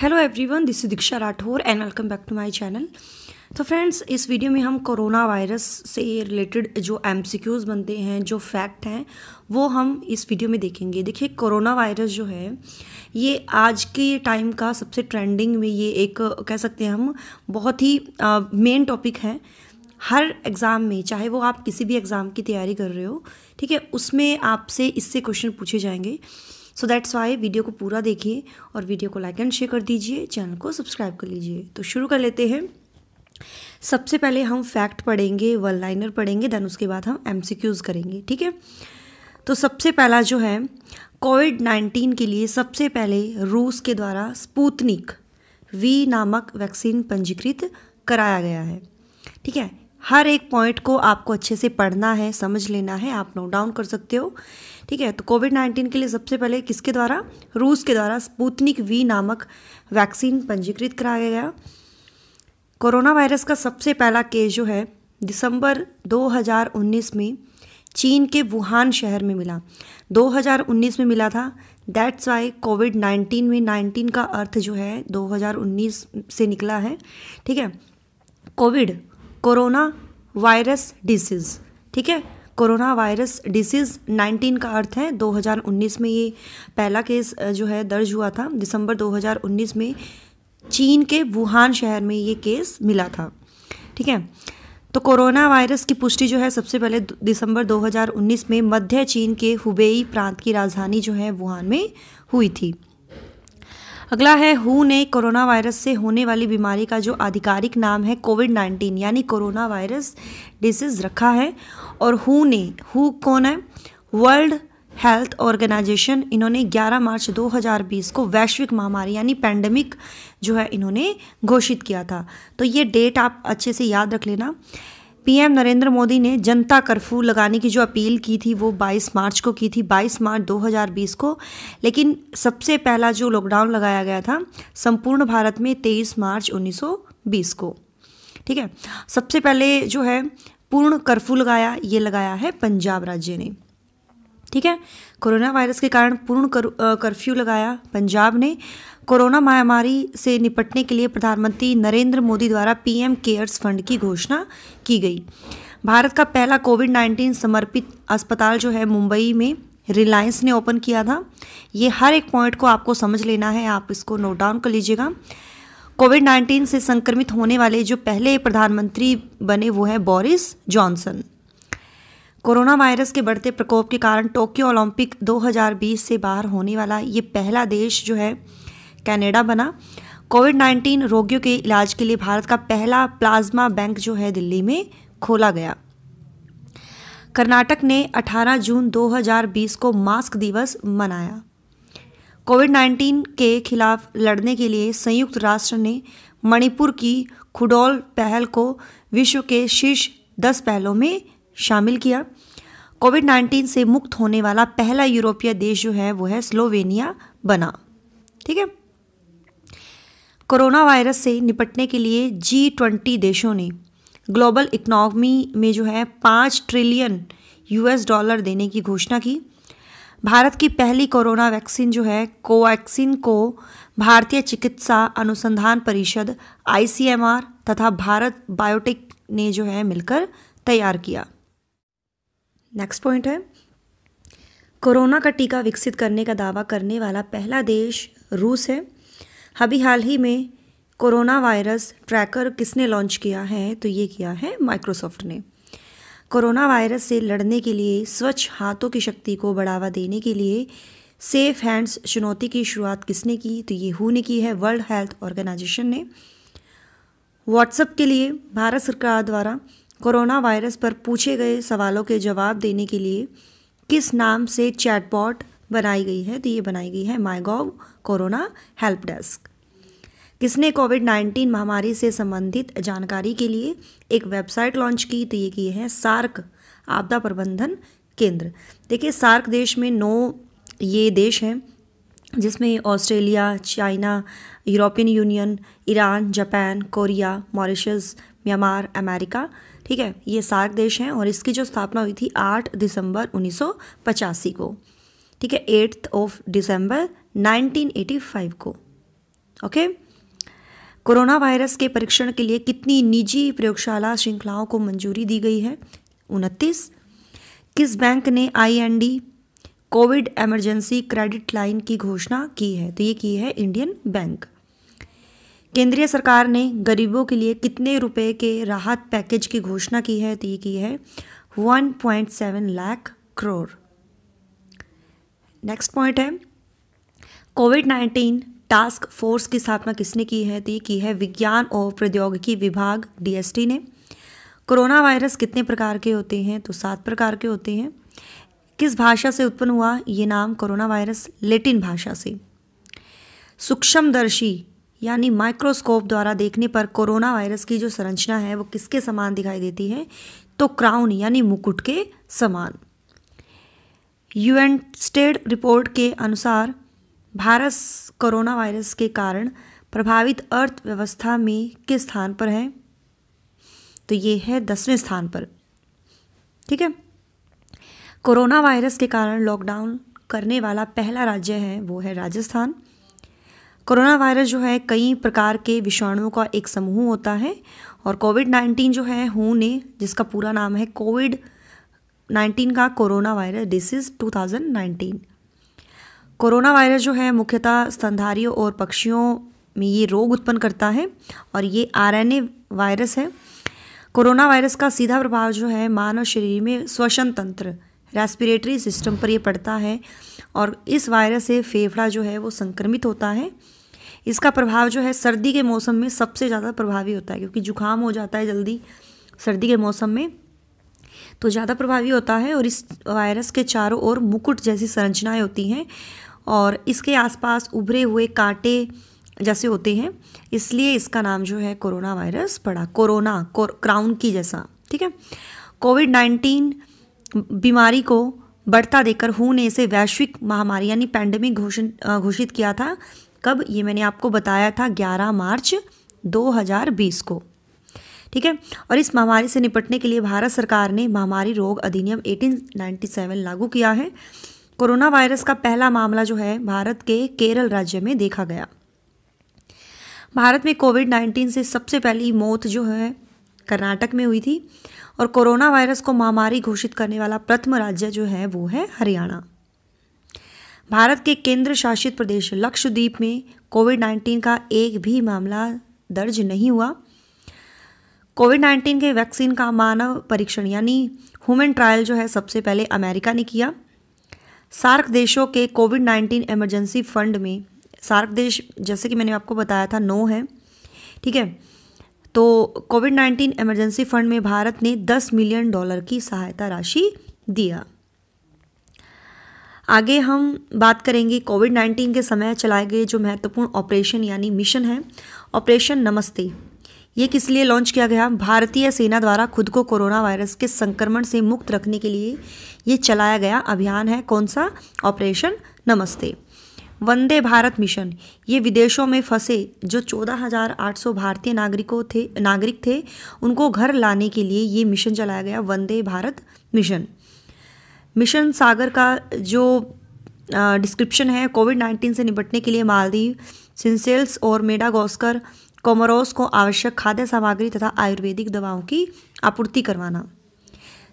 hello everyone this is Diksha Rathore and welcome back to my channel तो friends इस video में हम कोरोना वायरस से रिलेटेड जो एम बनते हैं जो फैक्ट हैं वो हम इस वीडियो में देखेंगे देखिए कोरोना वायरस जो है ये आज के टाइम का सबसे ट्रेंडिंग में ये एक कह सकते हैं हम बहुत ही मेन टॉपिक है हर एग्ज़ाम में चाहे वो आप किसी भी एग्ज़ाम की तैयारी कर रहे हो ठीक है उसमें आपसे इससे क्वेश्चन पूछे जाएंगे सो दैट्स वाई वीडियो को पूरा देखिए और वीडियो को लाइक एंड शेयर कर दीजिए चैनल को सब्सक्राइब कर लीजिए तो शुरू कर लेते हैं सबसे पहले हम फैक्ट पढ़ेंगे वन लाइनर पढ़ेंगे देन उसके बाद हम एम करेंगे ठीक है तो सबसे पहला जो है कोविड नाइन्टीन के लिए सबसे पहले रूस के द्वारा स्पूतनिक वी नामक वैक्सीन पंजीकृत कराया गया है ठीक है हर एक पॉइंट को आपको अच्छे से पढ़ना है समझ लेना है आप नोट डाउन कर सकते हो ठीक है तो कोविड नाइन्टीन के लिए सबसे पहले किसके द्वारा रूस के द्वारा स्पूतनिक वी नामक वैक्सीन पंजीकृत कराया गया कोरोना वायरस का सबसे पहला केस जो है दिसंबर 2019 में चीन के वुहान शहर में मिला 2019 में मिला था दैट्स वाई कोविड 19 में 19 का अर्थ जो है 2019 से निकला है ठीक है कोविड कोरोना वायरस डिसीज़ ठीक है कोरोना वायरस डिसीज़ 19 का अर्थ है 2019 में ये पहला केस जो है दर्ज हुआ था दिसंबर 2019 में चीन के वुहान शहर में ये केस मिला था ठीक है तो कोरोना वायरस की पुष्टि जो है सबसे पहले दिसंबर 2019 में मध्य चीन के हुबेई प्रांत की राजधानी जो है वुहान में हुई थी अगला है हु ने कोरोना वायरस से होने वाली बीमारी का जो आधिकारिक नाम है कोविड नाइन्टीन यानी कोरोना वायरस डिसीज़ रखा है और हु ने हु कौन है वर्ल्ड हेल्थ ऑर्गेनाइजेशन इन्होंने 11 मार्च 2020 को वैश्विक महामारी यानी पैंडमिक जो है इन्होंने घोषित किया था तो ये डेट आप अच्छे से याद रख लेना पीएम नरेंद्र मोदी ने जनता कर्फ्यू लगाने की जो अपील की थी वो 22 मार्च को की थी 22 मार्च 2020 को लेकिन सबसे पहला जो लॉकडाउन लगाया गया था संपूर्ण भारत में 23 मार्च 1920 को ठीक है सबसे पहले जो है पूर्ण कर्फ्यू लगाया ये लगाया है पंजाब राज्य ने ठीक है कोरोना वायरस के कारण पूर्ण कर, कर्फ्यू लगाया पंजाब ने कोरोना महामारी से निपटने के लिए प्रधानमंत्री नरेंद्र मोदी द्वारा पीएम केयर्स फंड की घोषणा की गई भारत का पहला कोविड 19 समर्पित अस्पताल जो है मुंबई में रिलायंस ने ओपन किया था ये हर एक पॉइंट को आपको समझ लेना है आप इसको नोट डाउन कर लीजिएगा कोविड 19 से संक्रमित होने वाले जो पहले प्रधानमंत्री बने वो हैं बोरिस जॉनसन कोरोना वायरस के बढ़ते प्रकोप के कारण टोक्यो ओलंपिक 2020 से बाहर होने वाला ये पहला देश जो है कनाडा बना कोविड 19 रोगियों के इलाज के लिए भारत का पहला प्लाज्मा बैंक जो है दिल्ली में खोला गया कर्नाटक ने 18 जून 2020 को मास्क दिवस मनाया कोविड 19 के खिलाफ लड़ने के लिए संयुक्त राष्ट्र ने मणिपुर की खुडौल पहल को विश्व के शीर्ष दस पहलों में शामिल किया कोविड 19 से मुक्त होने वाला पहला यूरोपीय देश जो है वो है स्लोवेनिया बना ठीक है कोरोना वायरस से निपटने के लिए जी ट्वेंटी देशों ने ग्लोबल इकनॉमी में जो है पाँच ट्रिलियन यूएस डॉलर देने की घोषणा की भारत की पहली कोरोना वैक्सीन जो है कोवैक्सीन को भारतीय चिकित्सा अनुसंधान परिषद आईसीएमआर तथा भारत बायोटेक ने जो है मिलकर तैयार किया नेक्स्ट पॉइंट है कोरोना का टीका विकसित करने का दावा करने वाला पहला देश रूस है अभी हाल ही में कोरोना वायरस ट्रैकर किसने लॉन्च किया है तो ये किया है माइक्रोसॉफ्ट ने कोरोना वायरस से लड़ने के लिए स्वच्छ हाथों की शक्ति को बढ़ावा देने के लिए सेफ हैंड्स चुनौती की शुरुआत किसने की तो ये हु ने की है वर्ल्ड हेल्थ ऑर्गेनाइजेशन ने व्हाट्सएप के लिए भारत सरकार द्वारा कोरोना वायरस पर पूछे गए सवालों के जवाब देने के लिए किस नाम से चैटबॉट बनाई गई है तो ये बनाई गई है MyGov corona help desk किसने कोविड 19 महामारी से संबंधित जानकारी के लिए एक वेबसाइट लॉन्च की तो ये की है सार्क आपदा प्रबंधन केंद्र देखिए सार्क देश में नौ ये देश हैं जिसमें Australia China European Union Iran Japan Korea Mauritius Myanmar America ठीक है ये सार्क देश हैं और इसकी जो स्थापना हुई थी आठ दिसंबर उन्नीस को ठीक है एट्थ ऑफ दिसंबर 1985 को ओके कोरोना वायरस के परीक्षण के लिए कितनी निजी प्रयोगशाला श्रृंखलाओं को मंजूरी दी गई है उनतीस किस बैंक ने IND COVID emergency credit line की घोषणा की है तो ये की है इंडियन बैंक केंद्रीय सरकार ने गरीबों के लिए कितने रुपए के राहत पैकेज की घोषणा की है तो ये की है 1.7 लाख करोड़ नेक्स्ट पॉइंट है कोविड 19 टास्क फोर्स की स्थापना किसने की है तो ये की है विज्ञान और प्रौद्योगिकी विभाग डीएसटी ने कोरोना वायरस कितने प्रकार के होते हैं तो सात प्रकार के होते हैं किस भाषा से उत्पन्न हुआ ये नाम कोरोना वायरस लेटिन भाषा से सूक्ष्मदर्शी यानी माइक्रोस्कोप द्वारा देखने पर कोरोना वायरस की जो संरचना है वो किसके समान दिखाई देती है तो क्राउन यानी मुकुट के समान यूएनस्टेड रिपोर्ट के अनुसार भारत कोरोना वायरस के कारण प्रभावित अर्थव्यवस्था में किस स्थान पर है तो ये है दसवें स्थान पर ठीक है कोरोना वायरस के कारण लॉकडाउन करने वाला पहला राज्य है वो है राजस्थान कोरोना वायरस जो है कई प्रकार के विषाणुओं का एक समूह होता है और कोविड नाइन्टीन जो है हु ने जिसका पूरा नाम है कोविड नाइन्टीन का corona virus disease two thousand corona virus जो है मुख्यतः स्तनधारियों और पक्षियों में ये रोग उत्पन्न करता है और ये आरएनए वायरस है कोरोना वायरस का सीधा प्रभाव जो है मानव शरीर में श्वसन तंत्र रेस्पिरेटरी सिस्टम पर ये पड़ता है और इस वायरस से फेफड़ा जो है वो संक्रमित होता है इसका प्रभाव जो है सर्दी के मौसम में सबसे ज़्यादा प्रभावी होता है क्योंकि जुकाम हो जाता है जल्दी सर्दी के मौसम में तो ज़्यादा प्रभावी होता है और इस वायरस के चारों ओर मुकुट जैसी संरचनाएँ होती हैं और इसके आसपास उभरे हुए कांटे जैसे होते हैं इसलिए इसका नाम जो है कोरोना वायरस पड़ा कोरोना क्राउन की जैसा ठीक है कोविड नाइन्टीन बीमारी को बढ़ता देकर हु ने इसे वैश्विक महामारी यानी पैंडेमिक घोषण घोषित किया था कब ये मैंने आपको बताया था 11 मार्च 2020 को ठीक है और इस महामारी से निपटने के लिए भारत सरकार ने महामारी रोग अधिनियम 1897 लागू किया है कोरोना वायरस का पहला मामला जो है भारत के केरल राज्य में देखा गया भारत में कोविड नाइन्टीन से सबसे पहली मौत जो है कर्नाटक में हुई थी और कोरोना वायरस को महामारी घोषित करने वाला प्रथम राज्य जो है वो है हरियाणा भारत के केंद्र शासित प्रदेश लक्षद्वीप में कोविड 19 का एक भी मामला दर्ज नहीं हुआ कोविड 19 के वैक्सीन का मानव परीक्षण यानी ह्यूमन ट्रायल जो है सबसे पहले अमेरिका ने किया सार्क देशों के कोविड 19 इमरजेंसी फंड में सार्क देश जैसे कि मैंने आपको बताया था नो है ठीक है तो कोविड 19 इमरजेंसी फंड में भारत ने 10 मिलियन डॉलर की सहायता राशि दिया आगे हम बात करेंगे कोविड नाइन्टीन के समय चलाए गए जो महत्वपूर्ण ऑपरेशन यानी मिशन है ऑपरेशन नमस्ते ये किस लिए लॉन्च किया गया भारतीय सेना द्वारा खुद को कोरोना वायरस के संक्रमण से मुक्त रखने के लिए ये चलाया गया अभियान है कौन सा ऑपरेशन नमस्ते वंदे भारत मिशन ये विदेशों में फंसे जो 14,800 भारतीय नागरिकों थे नागरिक थे उनको घर लाने के लिए ये मिशन चलाया गया वंदे भारत मिशन मिशन सागर का जो डिस्क्रिप्शन है कोविड नाइन्टीन से निपटने के लिए मालदीव सिंसेल्स और मेडागोस्कर कोमरोस को आवश्यक खाद्य सामग्री तथा आयुर्वेदिक दवाओं की आपूर्ति करवाना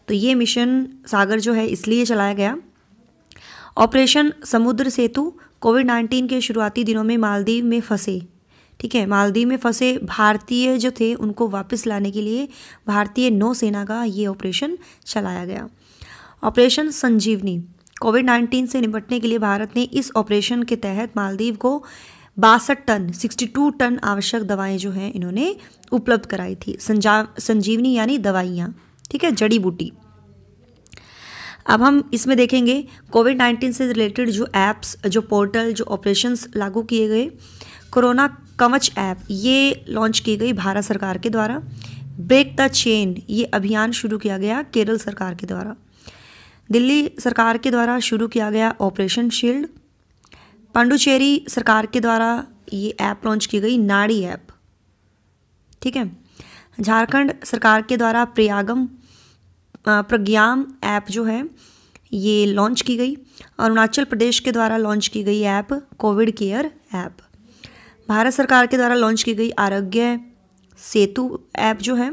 तो ये मिशन सागर जो है इसलिए चलाया गया ऑपरेशन समुद्र सेतु कोविड नाइन्टीन के शुरुआती दिनों में मालदीव में फंसे ठीक है मालदीव में फंसे भारतीय जो थे उनको वापस लाने के लिए भारतीय नौसेना का ये ऑपरेशन चलाया गया ऑपरेशन संजीवनी कोविड 19 से निपटने के लिए भारत ने इस ऑपरेशन के तहत मालदीव को बासठ टन 62 टन आवश्यक दवाएं जो हैं इन्होंने उपलब्ध कराई थी संजा संजीवनी यानी दवाइयाँ ठीक है जड़ी बूटी अब हम इसमें देखेंगे कोविड 19 से रिलेटेड जो ऐप्स जो पोर्टल जो ऑपरेशंस लागू किए गए कोरोना कवच ऐप ये लॉन्च की गई भारत सरकार के द्वारा ब्रेक द चेन ये अभियान शुरू किया गया केरल सरकार के द्वारा दिल्ली सरकार के द्वारा शुरू किया गया ऑपरेशन शील्ड पांडुचेरी सरकार के द्वारा ये ऐप लॉन्च की गई नाड़ी ऐप ठीक है झारखंड सरकार के द्वारा प्रयागम प्रज्ञाम ऐप जो है ये लॉन्च की गई अरुणाचल प्रदेश के द्वारा लॉन्च की गई app COVID care app Bharat सरकार के द्वारा लॉन्च की गई आरोग्य सेतु ऐप जो है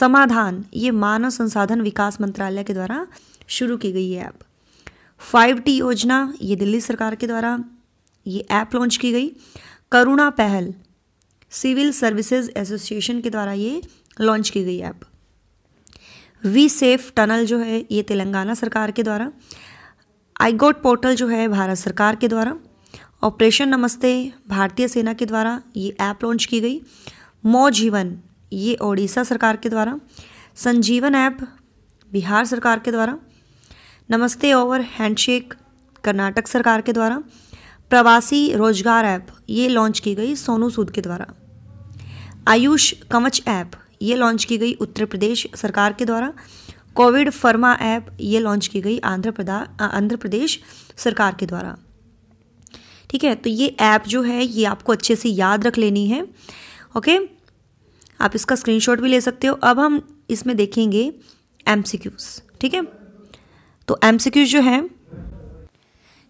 समाधान ये मानव संसाधन विकास मंत्रालय के द्वारा शुरू की गई है ऐप फाइव टी योजना ये दिल्ली सरकार के द्वारा ये ऐप लॉन्च की गई करुणा पहल सिविल सर्विसेज एसोसिएशन के द्वारा ये लॉन्च की गई ऐप वी सेफ टनल जो है ये तेलंगाना सरकार के द्वारा आई गोट पोर्टल जो है भारत सरकार के द्वारा ऑपरेशन नमस्ते भारतीय सेना के द्वारा ये ऐप लॉन्च की गई मौ जीवन ये ओडिशा सरकार के द्वारा संजीवन ऐप बिहार सरकार के द्वारा नमस्ते ओवर हैंडशेक कर्नाटक सरकार के द्वारा प्रवासी रोजगार ऐप ये लॉन्च की गई सोनू सूद के द्वारा आयुष कवच ऐप ये लॉन्च की गई उत्तर प्रदेश सरकार के द्वारा कोविड फर्मा ऐप ये लॉन्च की गई आंध्र प्रदा आंध्र प्रदेश सरकार के द्वारा ठीक है तो ये ऐप जो है ये आपको अच्छे से याद रख लेनी है ओके आप इसका स्क्रीनशॉट भी ले सकते हो अब हम इसमें देखेंगे एम ठीक है तो एम जो है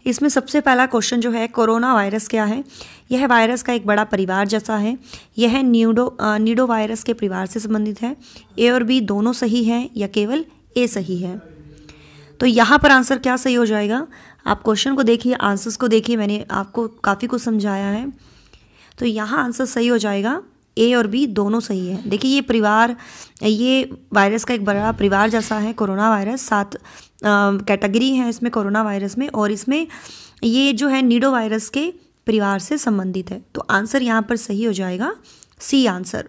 इसमें सबसे पहला क्वेश्चन जो है कोरोना वायरस क्या है यह वायरस का एक बड़ा परिवार जैसा है यह न्यूडो नीडो वायरस के परिवार से संबंधित है ए और बी दोनों सही हैं या केवल ए सही है तो यहाँ पर आंसर क्या सही हो जाएगा आप क्वेश्चन को देखिए आंसर्स को देखिए मैंने आपको काफ़ी कुछ समझाया है तो यहाँ आंसर सही हो जाएगा ए और बी दोनों सही है देखिए ये परिवार ये वायरस का एक बड़ा परिवार जैसा है कोरोना वायरस सात कैटेगरी है इसमें कोरोना वायरस में और इसमें ये जो है नीडो वायरस के परिवार से संबंधित है तो आंसर यहाँ पर सही हो जाएगा सी आंसर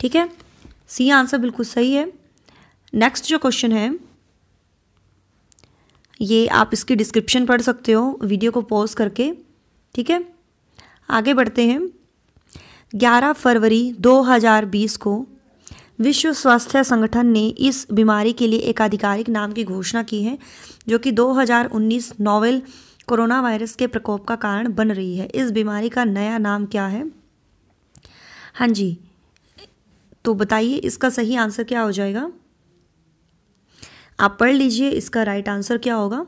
ठीक है सी आंसर बिल्कुल सही है नेक्स्ट जो क्वेश्चन है ये आप इसकी डिस्क्रिप्शन पढ़ सकते हो वीडियो को पॉज करके ठीक है आगे बढ़ते हैं 11 फरवरी 2020 को विश्व स्वास्थ्य संगठन ने इस बीमारी के लिए एक आधिकारिक नाम की घोषणा की है जो कि 2019 नोवेल कोरोना वायरस के प्रकोप का कारण बन रही है इस बीमारी का नया नाम क्या है हाँ जी तो बताइए इसका सही आंसर क्या हो जाएगा आप पढ़ लीजिए इसका राइट आंसर क्या होगा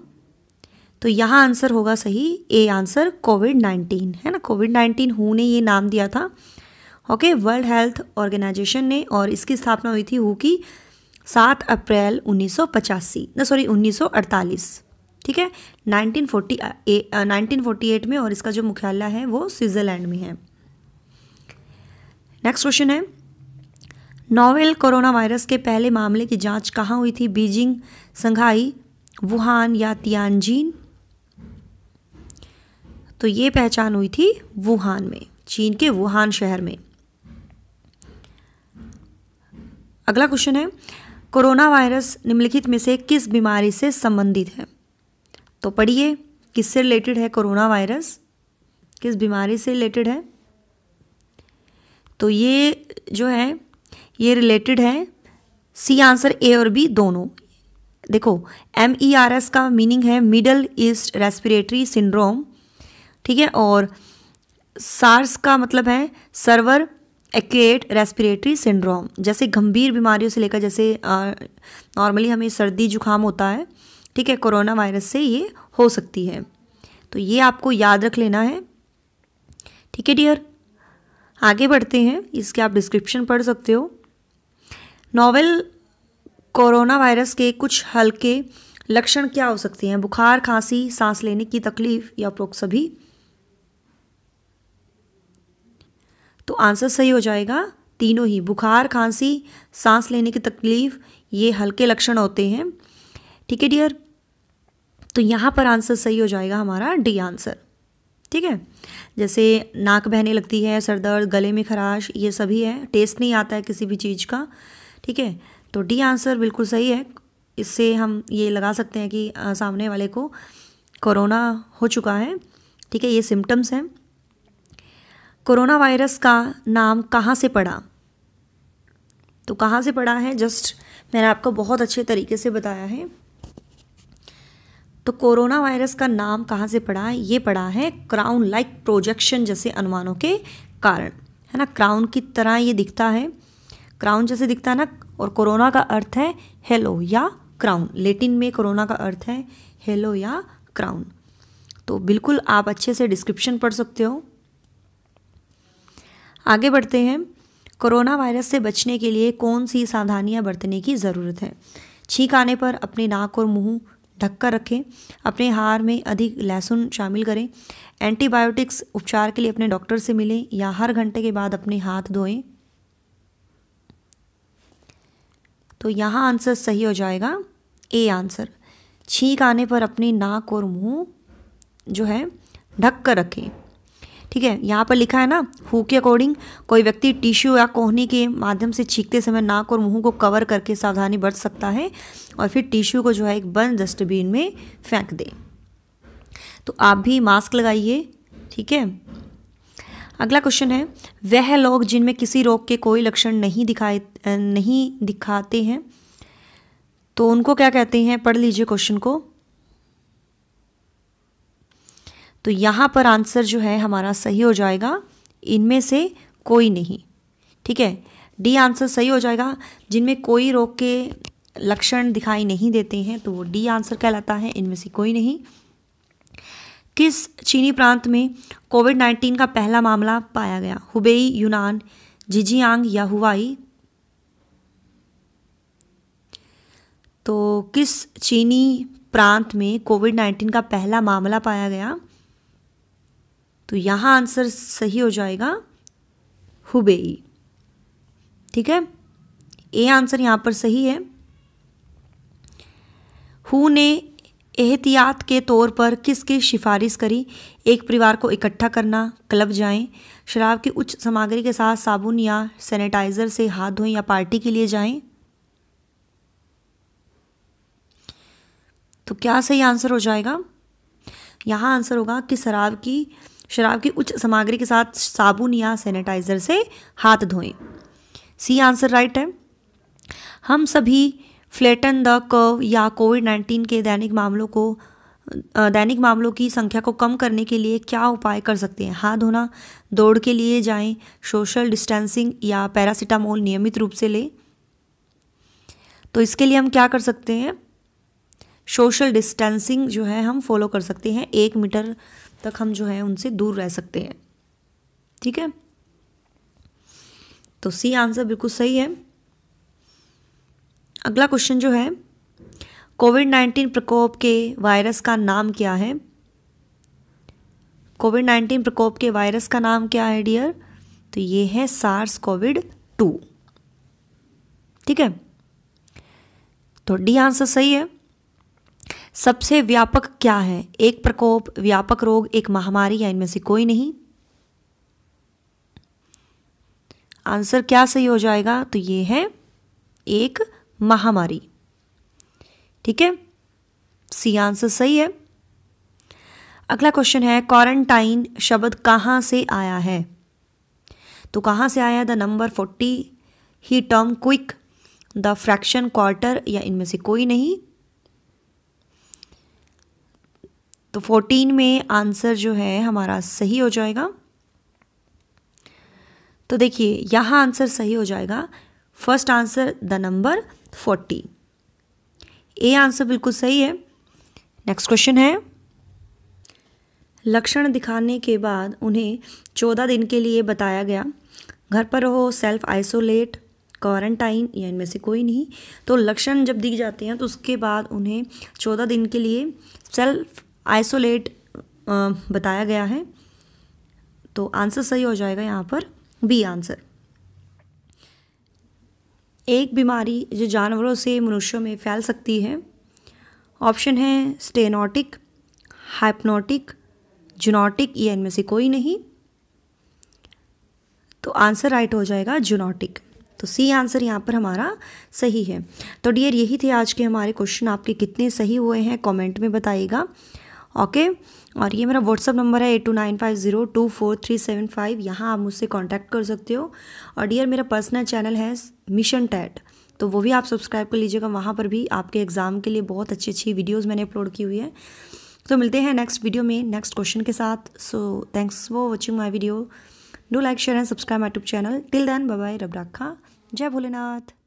तो यहाँ आंसर होगा सही ए आंसर कोविड नाइन्टीन है ना कोविड नाइन्टीन हु ने ये नाम दिया था ओके वर्ल्ड हेल्थ ऑर्गेनाइजेशन ने और इसकी स्थापना हुई थी हु की सात अप्रैल उन्नीस ना सॉरी उन्नीस ठीक है 1940 ए, 1948 में और इसका जो मुख्यालय है वो स्विट्ज़रलैंड में है नेक्स्ट क्वेश्चन है नोवेल कोरोना वायरस के पहले मामले की जांच कहाँ हुई थी बीजिंग संघाई वुहान या तियानजीन तो ये पहचान हुई थी वुहान में चीन के वुहान शहर में अगला क्वेश्चन है कोरोना वायरस निम्नलिखित में से किस बीमारी से संबंधित है तो पढ़िए किससे रिलेटेड है कोरोना वायरस किस बीमारी से रिलेटेड है तो ये जो है ये रिलेटेड है सी आंसर ए और बी दोनों देखो एम ई आर एस का मीनिंग है मिडल ईस्ट रेस्पिरेटरी सिंड्रोम ठीक है और सार्स का मतलब है सर्वर एक्यूट रेस्पिरेटरी सिंड्रोम जैसे गंभीर बीमारियों से लेकर जैसे नॉर्मली हमें सर्दी जुकाम होता है ठीक है कोरोना वायरस से ये हो सकती है तो ये आपको याद रख लेना है ठीक है डियर आगे बढ़ते हैं इसके आप डिस्क्रिप्शन पढ़ सकते हो नोवेल कोरोना वायरस के कुछ हल्के लक्षण क्या हो सकते हैं बुखार खांसी सांस लेने की तकलीफ़ या उपरोक्त सभी तो आंसर सही हो जाएगा तीनों ही बुखार खांसी सांस लेने की तकलीफ ये हल्के लक्षण होते हैं ठीक है डियर तो यहाँ पर आंसर सही हो जाएगा हमारा डी आंसर ठीक है जैसे नाक बहने लगती है सर दर्द गले में खराश ये सभी है टेस्ट नहीं आता है किसी भी चीज़ का ठीक है तो डी आंसर बिल्कुल सही है इससे हम ये लगा सकते हैं कि सामने वाले को कोरोना हो चुका है ठीक है ये सिम्टम्स हैं कोरोना वायरस का नाम कहाँ से पड़ा तो कहाँ से पड़ा है जस्ट मैंने आपको बहुत अच्छे तरीके से बताया है तो कोरोना वायरस का नाम कहाँ से पड़ा है ये पड़ा है क्राउन लाइक प्रोजेक्शन जैसे अनुमानों के कारण है ना क्राउन की तरह ये दिखता है क्राउन जैसे दिखता है ना और कोरोना का अर्थ है हेलो या क्राउन लेटिन में कोरोना का अर्थ है हेलो या क्राउन तो बिल्कुल आप अच्छे से डिस्क्रिप्शन पढ़ सकते हो आगे बढ़ते हैं कोरोना वायरस से बचने के लिए कौन सी सावधानियां बरतने की ज़रूरत है छींक आने पर अपने नाक और मुंह ढककर रखें अपने हार में अधिक लहसुन शामिल करें एंटीबायोटिक्स उपचार के लिए अपने डॉक्टर से मिलें या हर घंटे के बाद अपने हाथ धोएं तो यहाँ आंसर सही हो जाएगा ए आंसर छींक आने पर अपने नाक और मुंह जो है ढक कर रखें ठीक है यहाँ पर लिखा है ना हु के अकॉर्डिंग कोई व्यक्ति टिश्यू या कोहनी के माध्यम से छींकते समय नाक और मुंह को कवर करके सावधानी बरत सकता है और फिर टिश्यू को जो है एक बंद डस्टबिन में फेंक दे तो आप भी मास्क लगाइए ठीक है अगला क्वेश्चन है वह लोग जिनमें किसी रोग के कोई लक्षण नहीं दिखाए नहीं दिखाते हैं तो उनको क्या कहते हैं पढ़ लीजिए क्वेश्चन को तो यहाँ पर आंसर जो है हमारा सही हो जाएगा इनमें से कोई नहीं ठीक है डी आंसर सही हो जाएगा जिनमें कोई रोग के लक्षण दिखाई नहीं देते हैं तो वो डी आंसर कहलाता है इनमें से कोई नहीं किस चीनी प्रांत में कोविड नाइन्टीन का पहला मामला पाया गया हुबेई यूनान जिजियांग या हुवाई तो किस चीनी प्रांत में कोविड नाइन्टीन का पहला मामला पाया गया तो यहाँ आंसर सही हो जाएगा हुबेई ठीक है ए आंसर यहाँ पर सही है हु ने एहतियात के तौर पर किसकी सिफारिश करी एक परिवार को इकट्ठा करना क्लब जाएं शराब की उच्च सामग्री के साथ साबुन या सैनिटाइज़र से हाथ धोएं या पार्टी के लिए जाएं तो क्या सही आंसर हो जाएगा यहाँ आंसर होगा कि शराब की शराब की उच्च सामग्री के साथ साबुन या सैनिटाइजर से हाथ धोएं सी आंसर राइट है हम सभी फ्लेटन द कर्व या कोविड नाइन्टीन के दैनिक मामलों को दैनिक मामलों की संख्या को कम करने के लिए क्या उपाय कर सकते हैं हाथ धोना दौड़ के लिए जाएं सोशल डिस्टेंसिंग या पैरासीटामोल नियमित रूप से लें तो इसके लिए हम क्या कर सकते हैं सोशल डिस्टेंसिंग जो है हम फॉलो कर सकते हैं एक मीटर तक हम जो है उनसे दूर रह सकते हैं ठीक है तो सी आंसर बिल्कुल सही है अगला क्वेश्चन जो है कोविड नाइन्टीन प्रकोप के वायरस का नाम क्या है कोविड नाइन्टीन प्रकोप के वायरस का नाम क्या है डियर तो ये है सार्स कोविड टू ठीक है तो डी आंसर सही है सबसे व्यापक क्या है एक प्रकोप व्यापक रोग एक महामारी या इनमें से कोई नहीं आंसर क्या सही हो जाएगा तो ये है एक महामारी ठीक है सी आंसर सही है अगला क्वेश्चन है क्वारंटाइन शब्द कहां से आया है तो कहां से आया द नंबर फोर्टी ही term quick the fraction quarter या इनमें से कोई नहीं तो फोर्टीन में आंसर जो है हमारा सही हो जाएगा तो देखिए यहाँ आंसर सही हो जाएगा first answer the number fourteen A answer बिल्कुल सही है नेक्स्ट क्वेश्चन है लक्षण दिखाने के बाद उन्हें चौदह दिन के लिए बताया गया घर पर रहो सेल्फ आइसोलेट क्वारंटाइन या इनमें से कोई नहीं तो लक्षण जब दिख जाते हैं तो उसके बाद उन्हें चौदह दिन के लिए सेल्फ आइसोलेट बताया गया है तो आंसर सही हो जाएगा यहाँ पर बी आंसर एक बीमारी जो जानवरों से मनुष्यों में फैल सकती है ऑप्शन है स्टेनोटिक हाइपनोटिक जूनोटिक ये इनमें से कोई नहीं तो आंसर राइट हो जाएगा जुनोटिक तो सी आंसर यहाँ पर हमारा सही है तो डियर यही थे आज के हमारे क्वेश्चन आपके कितने सही हुए हैं कमेंट में बताइएगा ओके और ये मेरा व्हाट्सअप नंबर है eight two nine five zero two four three seven five यहाँ आप मुझसे कॉन्टैक्ट कर सकते हो और डियर मेरा पर्सनल चैनल है मिशन टैट तो वो भी आप सब्सक्राइब कर लीजिएगा वहाँ पर भी आपके एग्ज़ाम के लिए बहुत अच्छी अच्छी वीडियोज़ मैंने अपलोड की हुई है तो मिलते हैं नेक्स्ट वीडियो में नेक्स्ट क्वेश्चन के साथ so thanks for watching my video do like share and subscribe my tube channel till then bye रब राखा जय भोलेनाथ